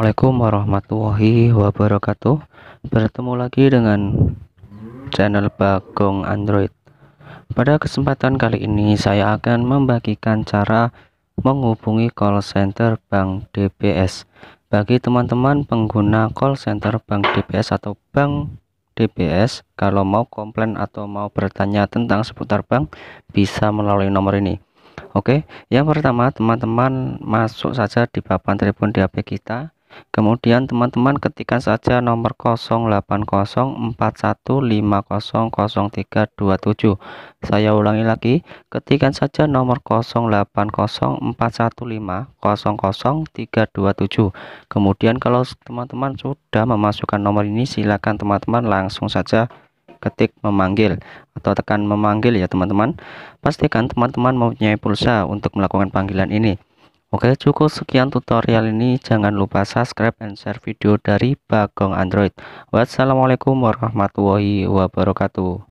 Assalamualaikum warahmatullahi wabarakatuh Bertemu lagi dengan channel Bagong Android Pada kesempatan kali ini saya akan membagikan cara menghubungi call center Bank DBS Bagi teman-teman pengguna call center Bank DBS atau Bank DBS Kalau mau komplain atau mau bertanya tentang seputar bank bisa melalui nomor ini Oke, yang pertama teman-teman masuk saja di papan telepon di HP kita Kemudian teman-teman ketikkan saja nomor 08041500327. Saya ulangi lagi, ketikan saja nomor 08041500327. Kemudian kalau teman-teman sudah memasukkan nomor ini silakan teman-teman langsung saja ketik memanggil atau tekan memanggil ya teman-teman pastikan teman-teman mempunyai pulsa untuk melakukan panggilan ini Oke cukup sekian tutorial ini jangan lupa subscribe and share video dari Bagong Android Wassalamualaikum warahmatullahi wabarakatuh